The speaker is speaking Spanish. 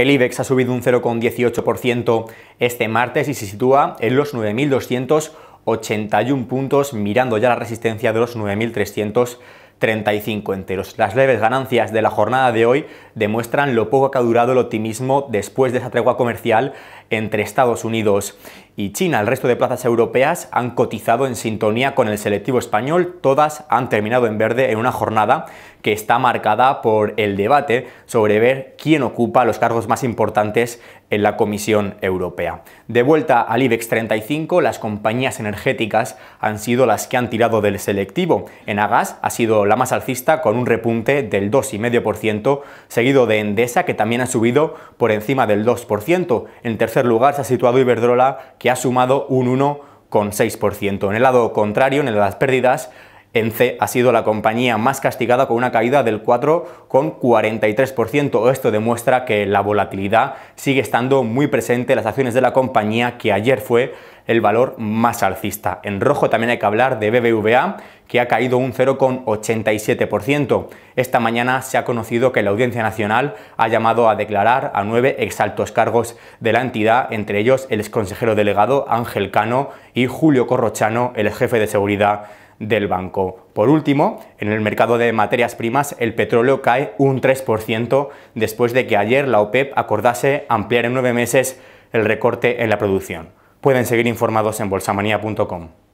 El IBEX ha subido un 0,18% este martes y se sitúa en los 9.281 puntos, mirando ya la resistencia de los 9.300 35 enteros. Las leves ganancias de la jornada de hoy demuestran lo poco que ha durado el optimismo después de esa tregua comercial entre Estados Unidos y China. El resto de plazas europeas han cotizado en sintonía con el selectivo español, todas han terminado en verde en una jornada que está marcada por el debate sobre ver quién ocupa los cargos más importantes en la Comisión Europea. De vuelta al IBEX 35, las compañías energéticas han sido las que han tirado del selectivo. En agas ha sido la más alcista con un repunte del 2,5%, seguido de Endesa, que también ha subido por encima del 2%. En tercer lugar se ha situado Iberdrola, que ha sumado un 1,6%. En el lado contrario, en el de las pérdidas, en C, ha sido la compañía más castigada con una caída del 4,43%. Esto demuestra que la volatilidad sigue estando muy presente en las acciones de la compañía, que ayer fue el valor más alcista. En rojo también hay que hablar de BBVA, que ha caído un 0,87%. Esta mañana se ha conocido que la Audiencia Nacional ha llamado a declarar a nueve exaltos cargos de la entidad, entre ellos el exconsejero delegado Ángel Cano y Julio Corrochano, el jefe de seguridad del banco. Por último, en el mercado de materias primas, el petróleo cae un 3% después de que ayer la OPEP e acordase ampliar en nueve meses el recorte en la producción. Pueden seguir informados en bolsamanía.com.